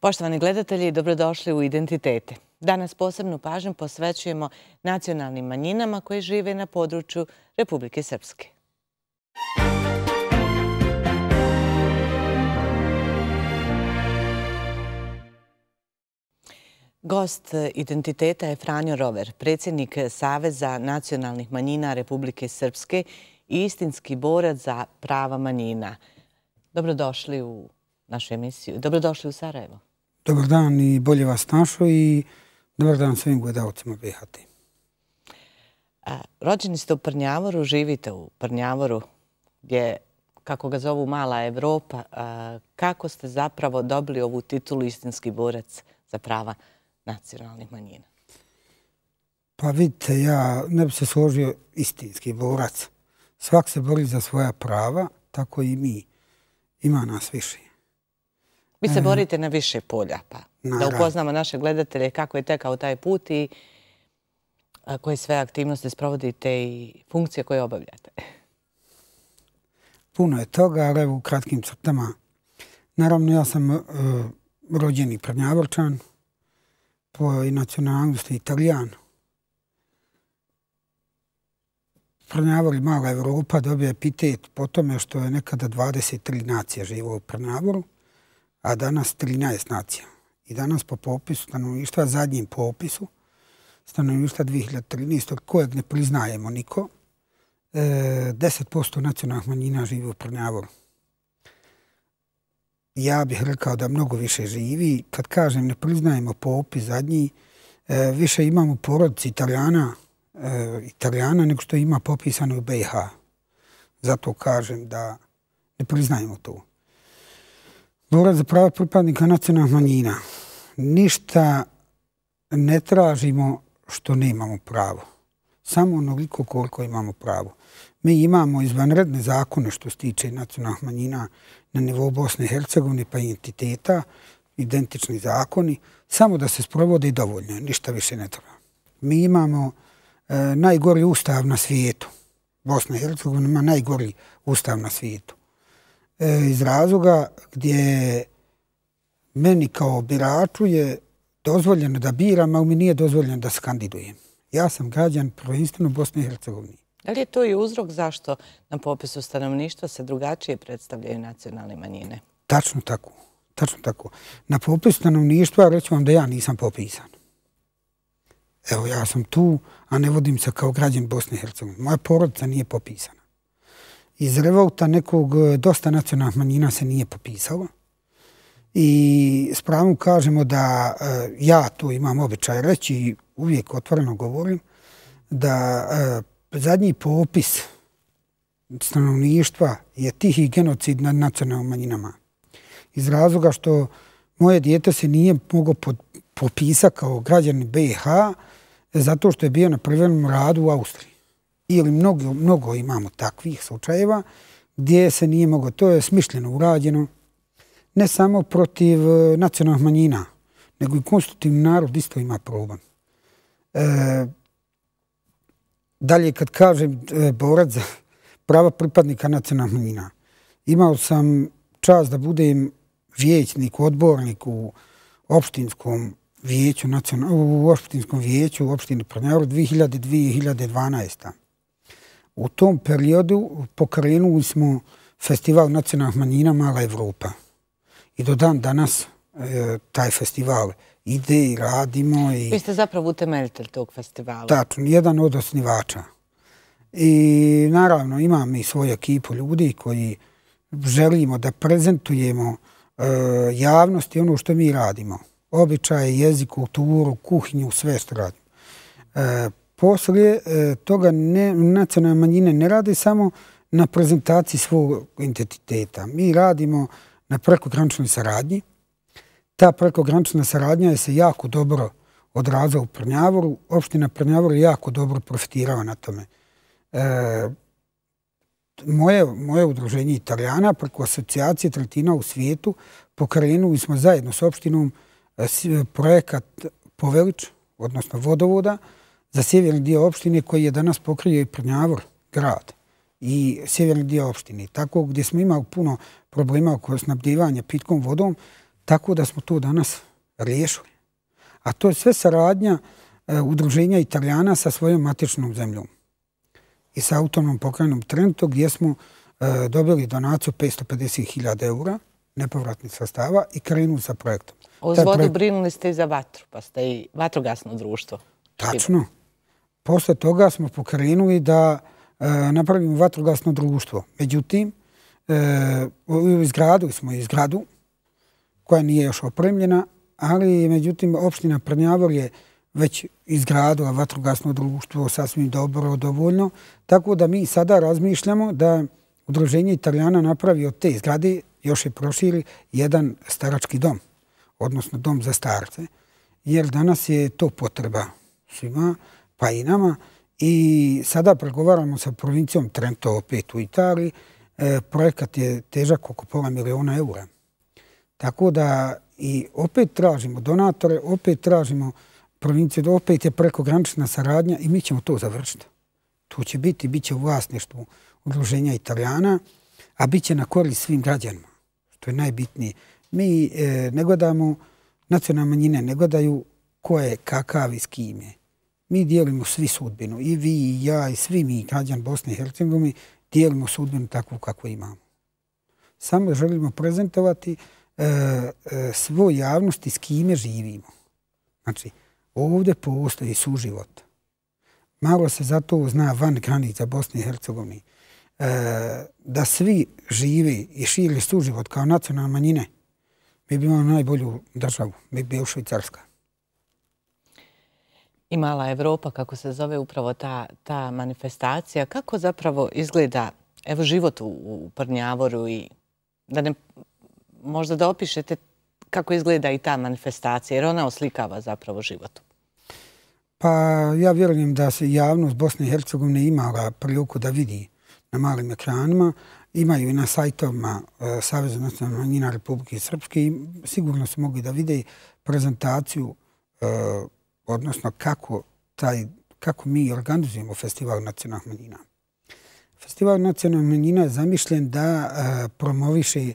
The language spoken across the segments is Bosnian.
Poštovani gledatelji, dobrodošli u Identitete. Danas posebnu pažnju posvećujemo nacionalnim manjinama koje žive na području Republike Srpske. Gost Identiteta je Franjo Rover, predsjednik Saveza nacionalnih manjina Republike Srpske i istinski borac za prava manjina. Dobrodošli u našu emisiju. Dobrodošli u Sarajevo. Dobar dan i bolje vas našao i dobar dan svim gledalcima BHT. Rođeni ste u Prnjavoru, živite u Prnjavoru, gdje, kako ga zovu, mala Evropa. Kako ste zapravo dobili ovu titulu istinski borac za prava nacionalnih manjina? Pa vidite, ja ne bi se složio istinski borac. Svak se bori za svoja prava, tako i mi. Ima nas više. Vi se mhm. borite na više polja, pa da upoznamo naše gledatelje kako je tekao taj put i koje sve aktivnosti sprovodite i funkcije koje obavljate. Puno je toga, ali u kratkim crtama. Naravno, ja sam e, rođeni prnjavrčan, po nacionalnosti italijan. Prnjavor je mala Evropa, dobio epitet po tome što je nekada 23 nacije živo u Prnjavoru a danas 13 nacija. I danas po popisu stanovništva, zadnjem popisu stanovništva 2013. kojeg ne priznajemo niko, 10% e, nacionalnih manjina živi u Prnjavoru. Ja bih rekao da mnogo više živi. Kad kažem ne priznajemo popis zadnji, e, više imamo porodci italijana, e, italijana nego što ima popisano u BiH. Zato kažem da ne priznajemo to. Borac za prava pripadnika nacionalnih manjina. Ništa ne tražimo što ne imamo pravo. Samo onoliko koliko imamo pravo. Mi imamo izvanredne zakone što se tiče nacionalnih manjina na nivou Bosne i Hercegovine pa identiteta, identični zakoni, samo da se sprovode i dovoljno, ništa više ne treba. Mi imamo eh, najgori ustav na svijetu. Bosna i Hercegovina ima najgori ustav na svijetu. E, iz razloga gdje meni kao biraču je dozvoljeno da biram, a mi nije dozvoljeno da skandidujem. Ja sam građan prvenstveno Bosne i Hercegovine. Da li je to i uzrok zašto na popisu stanovništva se drugačije predstavljaju nacionalne manjine? Tačno tako. Tačno tako. Na popisu stanovništva reću vam da ja nisam popisan. Evo, ja sam tu, a ne vodim se kao građan Bosne i Hercegovine. Moja porodica nije popisana iz revolta nekog e, dosta nacionalnih manjina se nije popisalo. I s pravom kažemo da e, ja to imam običaj reći i uvijek otvoreno govorim da e, zadnji popis stanovništva je tihi genocid nad nacionalnim manjinama. Iz razloga što moje dijete se nije moglo popisati kao građan BiH zato što je bio na prvenom radu u Austriji ili mnogo, mnogo imamo takvih slučajeva gdje se nije moglo, to je smišljeno urađeno, ne samo protiv e, nacionalnih manjina, nego i konstitutivni narod isto ima problem. E, dalje kad kažem e, za prava pripadnika nacionalnih manjina, imao sam čast da budem vijećnik, odbornik u opštinskom vijeću, nacional, u opštinskom vijeću u opštini Prnjavru 2012. U tom periodu pokrenuli smo festival nacionalnih manjina Mala Evropa. I do dan danas e, taj festival ide i radimo. Vi ste zapravo utemeljitelj tog festivala. Tačno, jedan od osnivača. I naravno imam i svoju ekipu ljudi koji želimo da prezentujemo e, javnost i ono što mi radimo. Običaje, jezik, kulturu, kuhinju, sve što radimo. E, poslije e, toga nacionalne manjine ne rade samo na prezentaciji svog identiteta. Mi radimo na prekograničnoj saradnji. Ta prekogranična saradnja je se jako dobro odrazao u Prnjavoru. Opština Prnjavor je jako dobro profitirao na tome. E, moje udruženje Italijana preko asocijacije Tretina u svijetu pokrenuli smo zajedno s opštinom e, projekat Povelić, odnosno vodovoda, za sjeverni dio opštine koji je danas pokrio i Prnjavor grad i sjeverni dio opštine. Tako gdje smo imali puno problema oko snabdivanja pitkom vodom, tako da smo to danas riješili. A to je sve saradnja e, udruženja Italijana sa svojom matičnom zemljom i sa autonom pokrajnom Trento gdje smo e, dobili donaciju 550.000 eura nepovratnih sastava i krenuli sa projektom. Uz vodu brinuli ste i za vatru, pa ste i vatrogasno društvo. Tačno, posle toga smo pokrenuli da e, napravimo vatrogasno društvo. Međutim, e, izgradili smo izgradu koja nije još opremljena, ali međutim, opština Prnjavor je već izgradila vatrogasno društvo sasvim dobro, dovoljno. Tako da mi sada razmišljamo da udruženje Italijana napravi od te zgrade još je proširi, jedan starački dom, odnosno dom za starce. Jer danas je to potreba svima. Svima pa i nama. I sada pregovaramo sa provincijom Trento opet u Italiji. E, projekat je težak oko pola miliona eura. Tako da i opet tražimo donatore, opet tražimo provinciju, opet je preko granična saradnja i mi ćemo to završiti. To će biti, bit će u vlasništvu udruženja Italijana, a bit će na korist svim građanima, što je najbitnije. Mi e, ne gledamo, nacionalne manjine ne gledaju ko je, kakav i s kim je mi dijelimo svi sudbinu, i vi, i ja, i svi mi, građan Bosne i Hercegovine, dijelimo sudbinu takvu kako imamo. Samo želimo prezentovati e, e, svoj javnosti s kime živimo. Znači, ovdje postoji suživot. Malo se zato zna van granica Bosne i Hercegovine e, da svi živi i širi suživot kao nacionalne manjine, mi bi imali najbolju državu, mi bi bio Švicarska i Mala Evropa, kako se zove upravo ta ta manifestacija. Kako zapravo izgleda evo, život u Prnjavoru i da ne možda da opišete kako izgleda i ta manifestacija, jer ona oslikava zapravo život. Pa ja vjerujem da se javnost Bosne i Hercegovine imala priliku da vidi na malim ekranima. Imaju i na sajtovima e, Saveza nacionalna njina Republike Srpske i sigurno su mogli da vide prezentaciju e, odnosno kako, taj, kako mi organizujemo festival nacionalnih manjina. Festival nacionalnih manjina je zamišljen da e, promoviše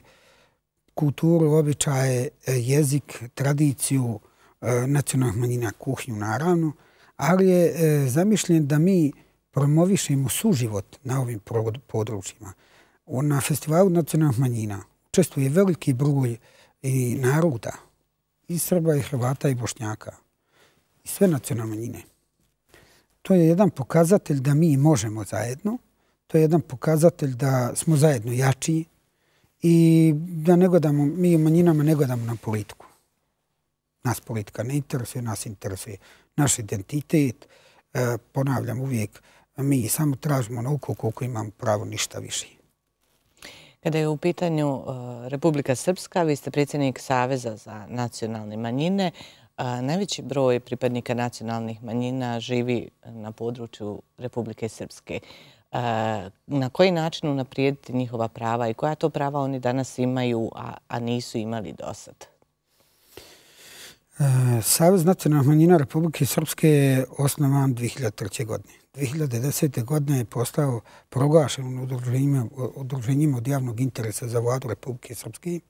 kulturu, običaje, e, jezik, tradiciju e, nacionalnih manjina, kuhnju naravno, ali je e, zamišljen da mi promovišemo suživot na ovim područjima. Na festivalu nacionalnih manjina često veliki broj i naroda, i Srba, i Hrvata, i Bošnjaka i sve nacionalne manjine. To je jedan pokazatelj da mi možemo zajedno, to je jedan pokazatelj da smo zajedno jačiji i da ne godamo, mi manjinama ne godamo na politiku. Nas politika ne interesuje, nas interesuje naš identitet. E, ponavljam uvijek, mi samo tražimo nauku koliko imamo pravo ništa više. Kada je u pitanju e, Republika Srpska, vi ste predsjednik Saveza za nacionalne manjine. Najveći broj pripadnika nacionalnih manjina živi na području Republike Srpske. Na koji način unaprijediti njihova prava i koja to prava oni danas imaju, a nisu imali do sad? Savjez nacionalnih manjina Republike Srpske je osnovan 2003. godine. 2010. godine je postao proglašen u udruženjima od javnog interesa za vladu Republike Srpske i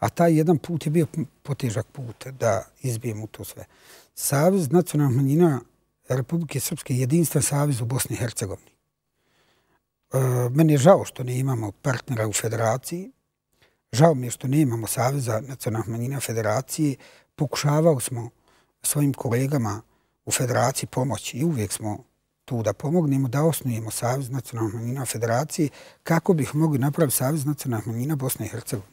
A taj jedan put je bio potežak put da izbijemo to sve. Savez nacionalnih manjina Republike Srpske je jedinstven savez u Bosni i Hercegovini. E, meni je žao što ne imamo partnera u federaciji. Žao mi je što ne imamo Saveza nacionalnih manjina federacije. Pokušavali smo svojim kolegama u federaciji pomoći i uvijek smo tu da pomognemo da osnujemo Savez nacionalnih manjina federacije kako bih mogli napraviti Savez nacionalnih manjina Bosne i Hercegovine.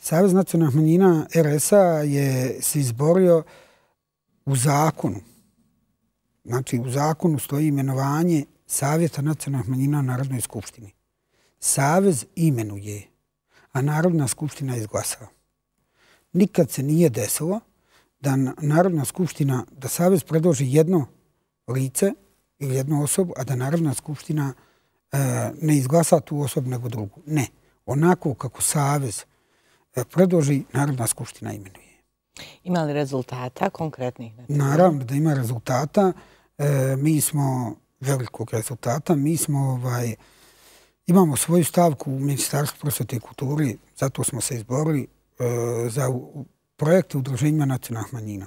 Savez nacionalnih manjina RSA je se izborio u zakonu. Znači, u zakonu stoji imenovanje Savjeta nacionalnih manjina Narodnoj skupštini. Savez imenuje, a Narodna skupština izglasava. Nikad se nije desilo da Narodna skupština, da Savez predloži jedno lice ili jednu osobu, a da Narodna skupština e, ne izglasa tu osobu nego drugu. Ne. Onako kako Savez izglasava, E, predloži, Narodna skuština imenuje. Ima li rezultata konkretnih? Naravno da ima rezultata. E, mi smo velikog rezultata. Mi smo, ovaj, imamo svoju stavku u Ministarstvu prosvete i kulturi, zato smo se izborili e, za projekte udruženjima nacionalnih manjina.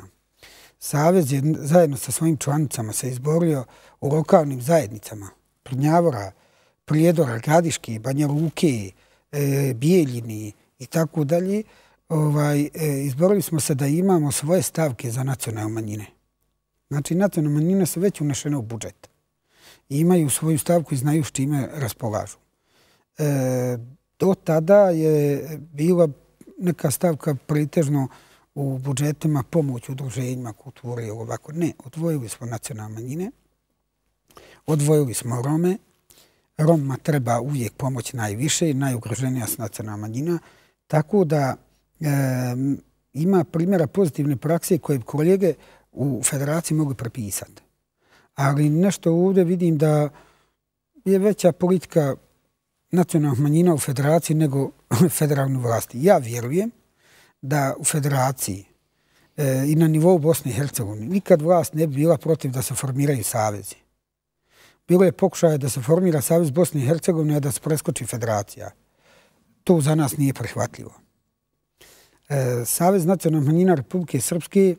Savez je zajedno sa svojim članicama se izborio u lokalnim zajednicama Prnjavora, Prijedora, Gradiške, Banja Luke, Bijeljini, i tako dalje, ovaj, e, izborili smo se da imamo svoje stavke za nacionalne manjine. Znači, nacionalne manjine su već unešene u budžet. I imaju svoju stavku i znaju što čime raspolažu. E, do tada je bila neka stavka pritežno u budžetima pomoć udruženjima kulture i ovako. Ne, odvojili smo nacionalne manjine, odvojili smo Rome, Roma treba uvijek pomoć najviše, najugroženija su nacionalna manjina, Tako da e, ima primjera pozitivne prakse koje kolege u federaciji mogu prepisati. Ali nešto ovdje vidim da je veća politika nacionalnih manjina u federaciji nego federalne vlasti. Ja vjerujem da u federaciji e, i na nivou Bosne i Hercegovine nikad vlast ne bi bila protiv da se formiraju savezi. Bilo je pokušaje da se formira savez Bosne i Hercegovine a da se preskoči federacija to za nas nije prihvatljivo. E, Savez nacionalnog manjina Republike Srpske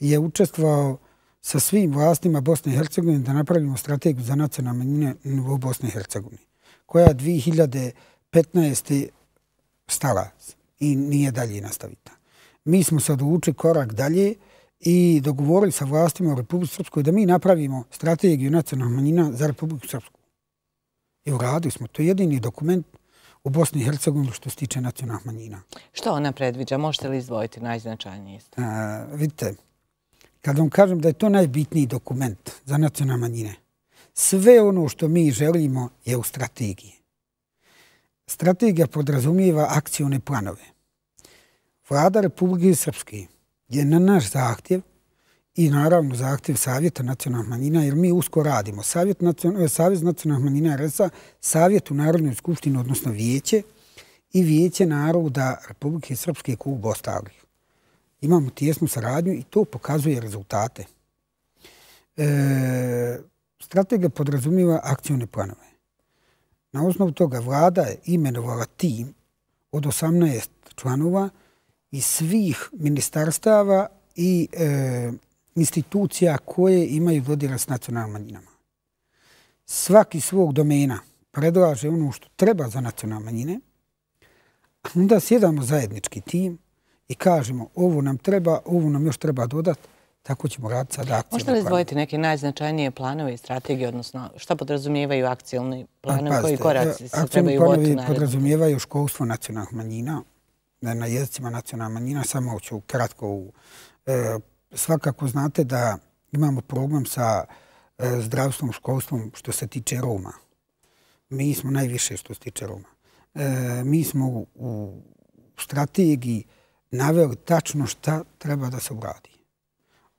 je učestvao sa svim vlastima Bosne i Hercegovine da napravimo strategiju za nacionalne manjine u Bosni i Hercegovini, koja je 2015. stala i nije dalje nastavita. Mi smo sad odlučili korak dalje i dogovorili sa vlastima u Republike Srpskoj da mi napravimo strategiju nacionalnog manjina za Republiku Srpsku. I uradili smo. To je jedini dokument u Bosni i Hercegovini što se tiče nacionalnih manjina. Što ona predviđa? Možete li izdvojiti najznačajnije isto? Vidite, kad vam kažem da je to najbitniji dokument za nacionalne manjine, sve ono što mi želimo je u strategiji. Strategija podrazumijeva akcijone planove. Vlada Republike Srpske je na naš zahtjev i naravno zahtjev Savjeta nacionalnih manjina, jer mi usko radimo. Savjet nacion... E, Savjet nacionalnih manjina RSA, Savjet u Narodnoj skupštini, odnosno Vijeće, i Vijeće naroda Republike Srpske i Kugu Bostavlju. Imamo tijesnu saradnju i to pokazuje rezultate. E, strategija podrazumiva akcijone planove. Na osnovu toga vlada je imenovala tim od 18 članova iz svih ministarstava i e, institucija koje imaju dodira s nacionalnim manjinama. Svaki svog domena predlaže ono što treba za nacionalne manjine, a onda sjedamo zajednički tim i kažemo ovo nam treba, ovo nam još treba dodati, tako ćemo raditi sad akcijom. Možete li izdvojiti neke najznačajnije planove i strategije, odnosno šta podrazumijevaju akcijalni planove, pa, koji koraci se trebaju uvoditi? Akcijalni planove podrazumijevaju školstvo nacionalnih manjina, na jezicima nacionalnih manjina, samo ću kratko u e, svakako znate da imamo problem sa e, zdravstvom, školstvom što se tiče Roma. Mi smo najviše što se tiče Roma. E, mi smo u strategiji naveli tačno šta treba da se uradi.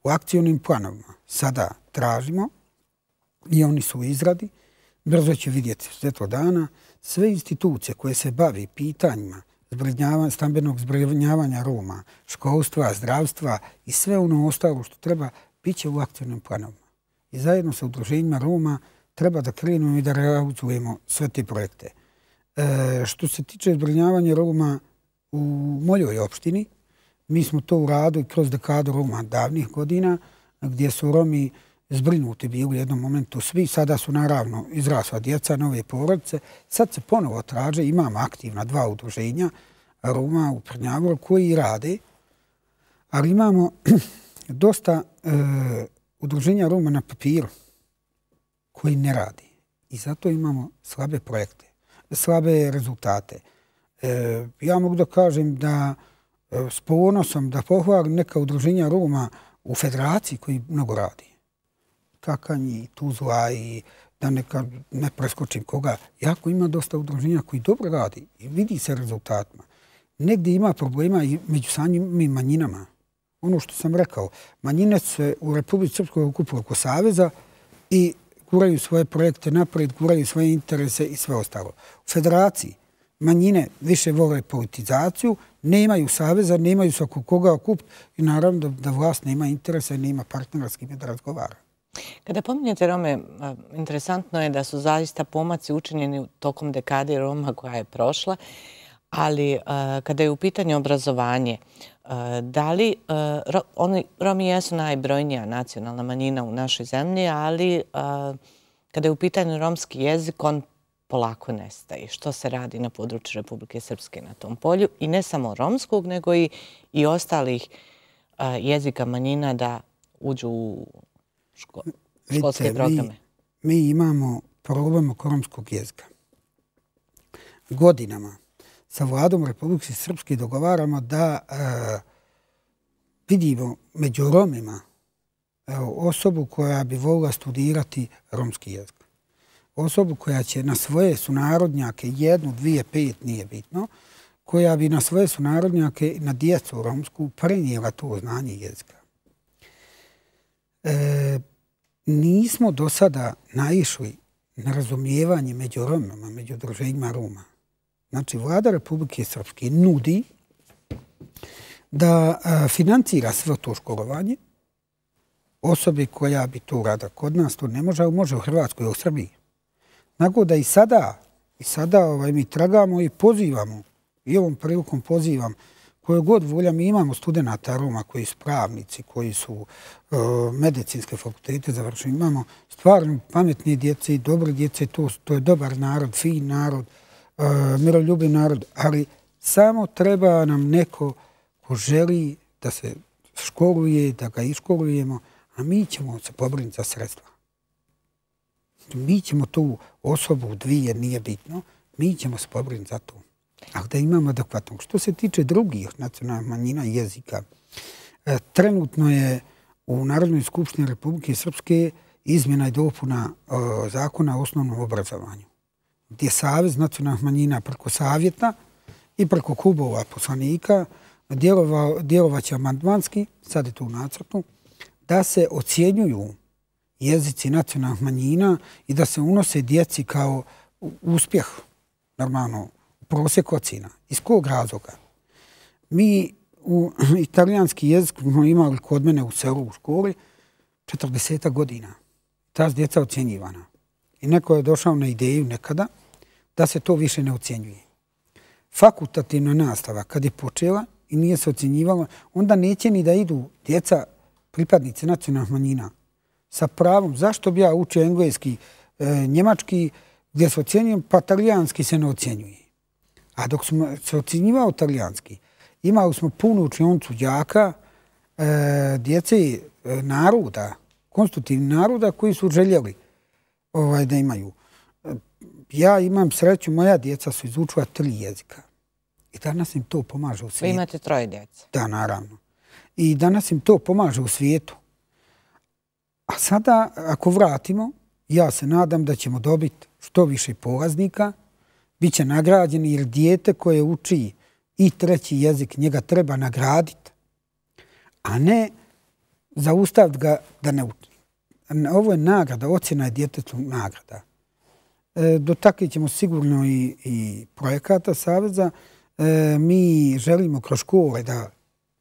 U akcijonim planovima sada tražimo i oni su u izradi. Brzo će vidjeti sve svjetlo dana. Sve institucije koje se bave pitanjima stambenog zbrinjavanja Roma, školstva, zdravstva i sve ono ostalo što treba, bit će u akcijnom planovima. I zajedno sa udruženjima Roma treba da krenemo i da realizujemo sve te projekte. E, što se tiče zbrinjavanja Roma u moljoj opštini, mi smo to uradili kroz dekadu Roma davnih godina, gdje su Romi zbrinuti bi u jednom momentu svi. Sada su naravno izrasla djeca, nove porodice. Sad se ponovo traže, imam aktivna dva udruženja, Roma u Prnjavor, koji rade, ali imamo dosta e, udruženja Roma na papiru koji ne radi. I zato imamo slabe projekte, slabe rezultate. E, ja mogu da kažem da e, s ponosom da pohvalim neka udruženja Roma u federaciji koji mnogo radi. Kakanji, Tuzla i da neka ne preskočim koga. Jako ima dosta udruženja koji dobro radi i vidi se rezultatima. Negdje ima problema i među samim i manjinama. Ono što sam rekao, manjine se u Republike Srpskoj okupuju oko Saveza i guraju svoje projekte napred, guraju svoje interese i sve ostalo. U federaciji manjine više vole politizaciju, nemaju saveza, nemaju svako koga okup i naravno da, vlast nema interesa i nema partnera s kim razgovara. Kada pominjete Rome, interesantno je da su zaista pomaci učinjeni tokom dekade Roma koja je prošla, ali kada je u pitanju obrazovanje, da li Romi jesu najbrojnija nacionalna manjina u našoj zemlji, ali kada je u pitanju romski jezik, on polako nestaje. Što se radi na području Republike Srpske na tom polju? I ne samo romskog, nego i ostalih jezika manjina da uđu u ško, školske Vidite, programe? Mi, mi imamo problem oko romskog jezika. Godinama sa vladom Republike Srpske dogovaramo da uh, vidimo među Romima evo, osobu koja bi volila studirati romski jezik. Osobu koja će na svoje sunarodnjake, jednu, dvije, pet, nije bitno, koja bi na svoje sunarodnjake, na djecu romsku, prenijela to znanje jezika. E, nismo do sada naišli na razumijevanje među Romama, među druženjima Roma. Znači, vlada Republike Srpske nudi da e, financira svo to školovanje osobi koja bi to rada kod nas, to ne može, ali može u Hrvatskoj, u Srbiji. Nako da i sada, i sada ovaj, mi tragamo i pozivamo, i ovom prilikom pozivam, koje god volja mi imamo studenta Roma koji su pravnici, koji su e, medicinske fakultete završeni, imamo stvarno pametne djece i dobre djece, to, to je dobar narod, fin narod, e, miroljubiv narod, ali samo treba nam neko ko želi da se školuje, da ga iškolujemo, a mi ćemo se pobriniti za sredstva. Mi ćemo tu osobu, dvije, nije bitno, mi ćemo se pobriniti za to ali da imamo adekvatnog. Što se tiče drugih nacionalnih manjina jezika, e, trenutno je u Narodnoj skupštini Republike Srpske izmjena i dopuna e, zakona o osnovnom obrazovanju, gdje Savjez nacionalnih manjina preko savjeta i preko klubova poslanika djelovaće amandmanski, sad je to u nacrtu, da se ocijenjuju jezici nacionalnih manjina i da se unose djeci kao uspjeh normalno prosjek ocjena. Iz kog razloga? Mi u italijanski jezik smo imali kod mene u selu u školi 40 godina. Ta djeca ocjenjivana. I neko je došao na ideju nekada da se to više ne ocjenjuje. Fakultativna nastava kad je počela i nije se ocjenjivala, onda neće ni da idu djeca pripadnice nacionalnih manjina sa pravom zašto bi ja učio engleski, e, njemački gdje se ocjenjujem, pa italijanski se ne ocjenjuje. A dok smo se ocinjivao italijanski, imali smo punu učionicu djaka, e, djece e, naroda, konstitutivni naroda koji su željeli ovaj, da imaju. E, ja imam sreću, moja djeca su izučila tri jezika. I danas im to pomaže u svijetu. Vi imate troje djece. Da, naravno. I danas im to pomaže u svijetu. A sada, ako vratimo, ja se nadam da ćemo dobiti što više polaznika, bit će nagrađen jer dijete koje uči i treći jezik njega treba nagraditi, a ne zaustaviti ga da ne uči. Ovo je nagrada, ocjena je djetetu nagrada. E, do dotakli ćemo sigurno i, i projekata Saveza. E, mi želimo kroz škole da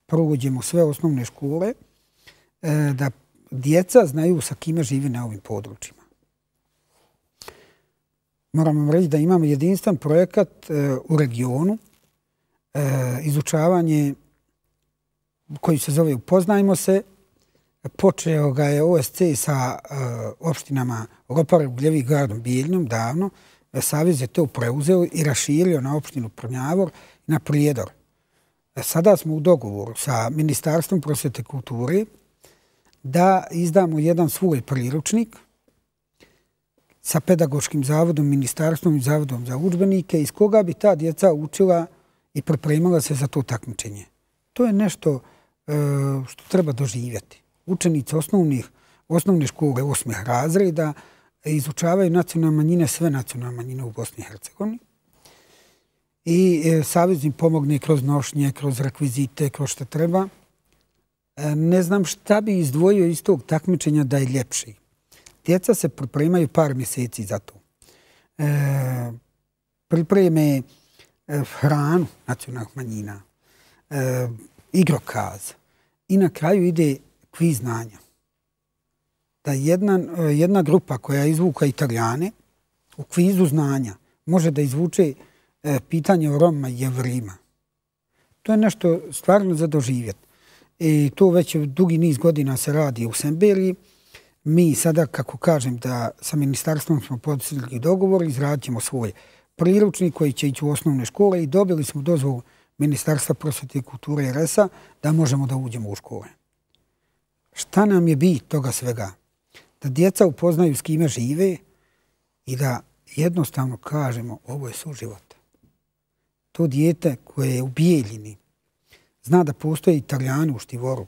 prođemo sve osnovne škole, e, da djeca znaju sa kime žive na ovim područjima moram vam reći da imamo jedinstven projekat e, u regionu, e, izučavanje koji se zove Upoznajmo se. Počeo ga je OSC sa e, opštinama Ropare, Gljevi, Gradom, Biljnom davno. Savjez je to preuzeo i raširio na opštinu Prnjavor i na Prijedor. Sada smo u dogovoru sa Ministarstvom prosvete kulture da izdamo jedan svoj priručnik sa pedagoškim zavodom, ministarstvom i zavodom za učbenike iz koga bi ta djeca učila i pripremala se za to takmičenje. To je nešto e, što treba doživjeti. Učenici osnovnih, osnovne škole osmih razreda izučavaju nacionalne manjine, sve nacionalne manjine u Bosni i Hercegovini. I e, Savjez im pomogne kroz nošnje, kroz rekvizite, kroz što treba. E, ne znam šta bi izdvojio iz tog takmičenja da je ljepši. Djeca se pripremaju par mjeseci za to. E, pripreme e, hranu nacionalnog manjina, e, igrokaz i na kraju ide kviz znanja. Da jedna grupa koja izvuka italijane u kvizu znanja može da izvuče pitanje o Roma i jevrima. To je nešto stvarno za doživjeti. To već dugi niz godina se radi u Semberiji mi sada, kako kažem, da sa ministarstvom smo podsjetili dogovor, izradimo svoj priručnik koji će ići u osnovne škole i dobili smo dozvolu Ministarstva prosvete i kulture i RS-a da možemo da uđemo u škole. Šta nam je bit toga svega? Da djeca upoznaju s kime žive i da jednostavno kažemo ovo je suživot. To dijete koje je u Bijeljini zna da postoje italijani u Štivoru,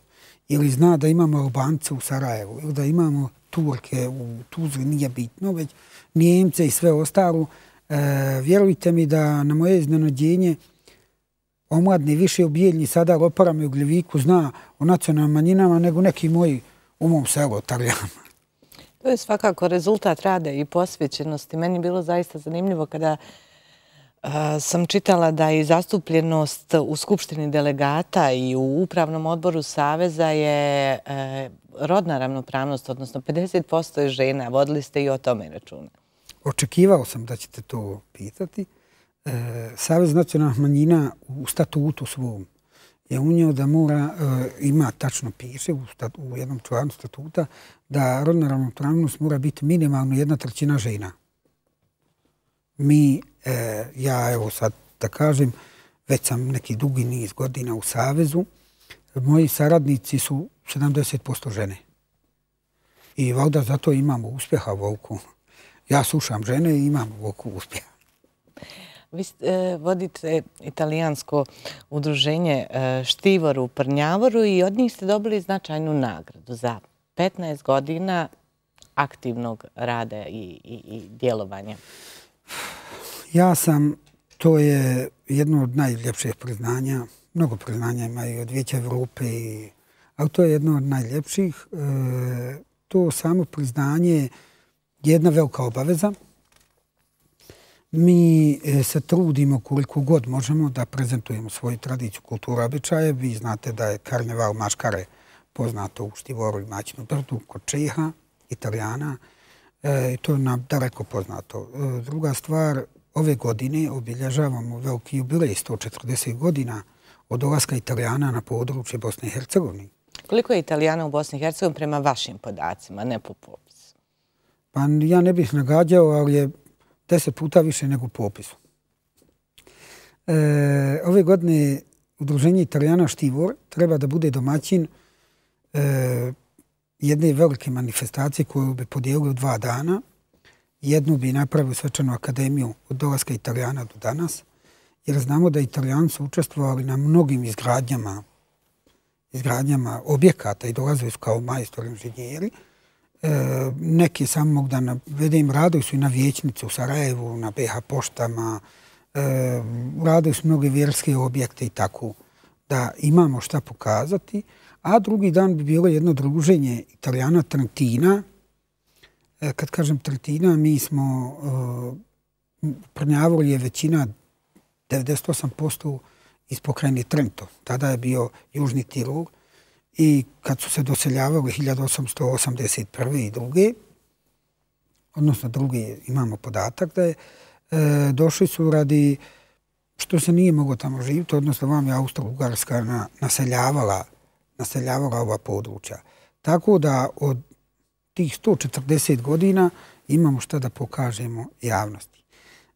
ili zna da imamo Albance u Sarajevu, ili da imamo Turke u Tuzli, nije bitno, već Nijemce i sve ostalo, e, vjerujte mi da na moje iznenađenje omladni, više objeljni sada loparami u Gljeviku zna o nacionalnim manjinama nego neki moji u mom selu Tarljama. To je svakako rezultat rade i posvećenosti. Meni je bilo zaista zanimljivo kada sam čitala da je zastupljenost u Skupštini delegata i u Upravnom odboru Saveza je e, rodna ravnopravnost, odnosno 50% je žena. Vodili ste i o tome računa. Očekivao sam da ćete to pitati. E, Savez nacionalnih manjina u statutu svom je unio da mora, e, ima tačno piše u jednom članu statuta, da rodna ravnopravnost mora biti minimalno jedna trećina Žena mi, e, ja evo sad da kažem, već sam neki dugi niz godina u Savezu, moji saradnici su 70% žene. I valda zato imamo uspjeha u ovku. Ja sušam žene i imam ovku uspjeha. Vi e, vodite italijansko udruženje e, Štivoru u Prnjavoru i od njih ste dobili značajnu nagradu za 15 godina aktivnog rada i, i, i djelovanja. Ja sam, to je jedno od najljepših priznanja, mnogo priznanja ima i od Vijeća Evrope, i, ali to je jedno od najljepših. E, to samo priznanje je jedna velika obaveza. Mi e, se trudimo koliko god možemo da prezentujemo svoju tradiciju, kulturu, običaje. Vi znate da je karneval Maškare poznato u Štivoru i Maćinu Brdu kod Čeha, Italijana. E, E, to nam daleko poznato. E, druga stvar, ove godine obilježavamo veliki jubilej 140 godina od dolaska Italijana na područje Bosne i Hercegovine. Koliko je Italijana u Bosni i Hercegovini prema vašim podacima, ne po popisu? Pa ja ne bih nagađao, ali je deset puta više nego popisu. E, ove godine Udruženje Italijana Štivor treba da bude domaćin e, jedne velike manifestacije koju bi podijelio dva dana. Jednu bi napravio svečanu akademiju od dolaska Italijana do danas, jer znamo da Italijani su učestvovali na mnogim izgradnjama izgradnjama objekata i dolazili su kao majstori inženjeri. E, neki samog dana, vedim, radili su i na vječnici u Sarajevu, na BH poštama, e, radili su mnogi vjerske objekte i tako da imamo šta pokazati a drugi dan bi bilo jedno druženje italijana Trentina. E, kad kažem Trentina, mi smo uh, je većina 98% iz pokrajine Trento. Tada je bio Južni Tirol i kad su se doseljavali 1881. i druge, odnosno drugi imamo podatak da je, e, došli su radi što se nije moglo tamo živjeti, odnosno vam je Austro-Ugarska naseljavala naseljavala ova područja. Tako da od tih 140 godina imamo šta da pokažemo javnosti.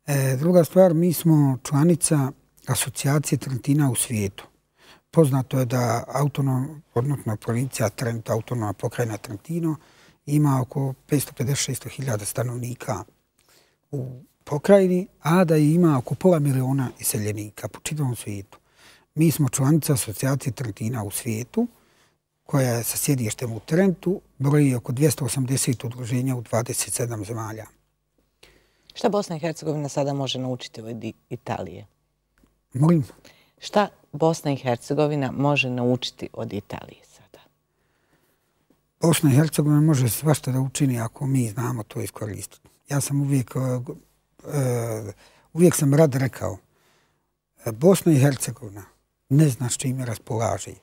E, druga stvar, mi smo članica asocijacije Trentina u svijetu. Poznato je da autonomna provincija Trent, autonoma pokrajina Trentino, ima oko 556 hiljada stanovnika u pokrajini, a da ima oko pola miliona iseljenika po čitavom svijetu. Mi smo članica asocijacije Trentina u svijetu, koja je sa sjedištem u Trentu, broji oko 280 odruženja u 27 zemalja. Šta Bosna i Hercegovina sada može naučiti od Italije? Molim. Šta Bosna i Hercegovina može naučiti od Italije sada? Bosna i Hercegovina može svašta da učini ako mi znamo to iskoristiti. Ja sam uvijek, e, e, uvijek sam rad rekao, Bosna i Hercegovina, ne zna s čime raspolaži.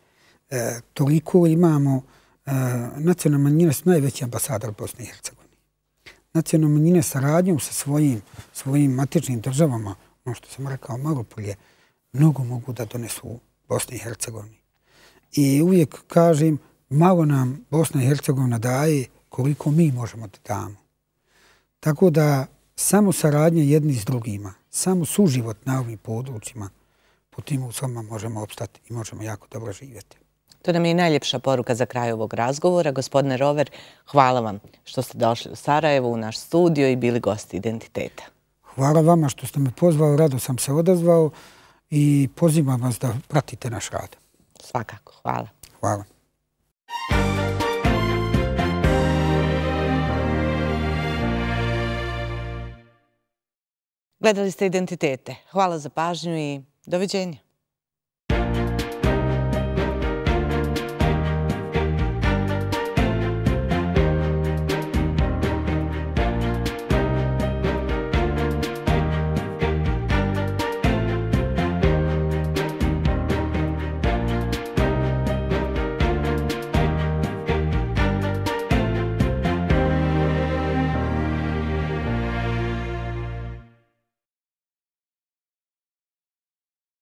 E, toliko imamo e, nacionalna manjina s najveći ambasadar Bosne i Hercegovine. Nacionalna manjina saradnjom sa svojim, svojim matičnim državama, ono što sam rekao malo prije, mnogo mogu da donesu u Bosni i Hercegovini. I uvijek kažem, malo nam Bosna i Hercegovina daje koliko mi možemo da damo. Tako da samo saradnja jedni s drugima, samo suživot na ovim područjima, u tim uslovima možemo obstati i možemo jako dobro živjeti. To nam je najljepša poruka za kraj ovog razgovora. Gospodine Rover, hvala vam što ste došli u Sarajevo, u naš studio i bili gosti identiteta. Hvala vam što ste me pozvali, rado sam se odazvao i pozivam vas da pratite naš rad. Svakako, hvala. Hvala. Gledali ste identitete. Hvala za pažnju i... До видения.